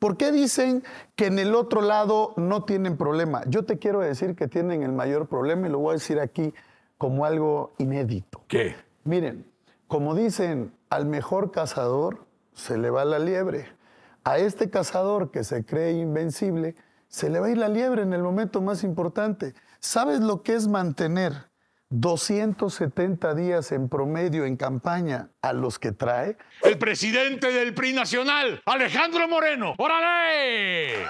¿Por qué dicen que en el otro lado no tienen problema? Yo te quiero decir que tienen el mayor problema y lo voy a decir aquí como algo inédito. ¿Qué? Miren, como dicen, al mejor cazador se le va la liebre. A este cazador que se cree invencible, se le va a ir la liebre en el momento más importante. ¿Sabes lo que es mantener 270 días en promedio en campaña a los que trae. El presidente del PRI Nacional, Alejandro Moreno. ¡Órale!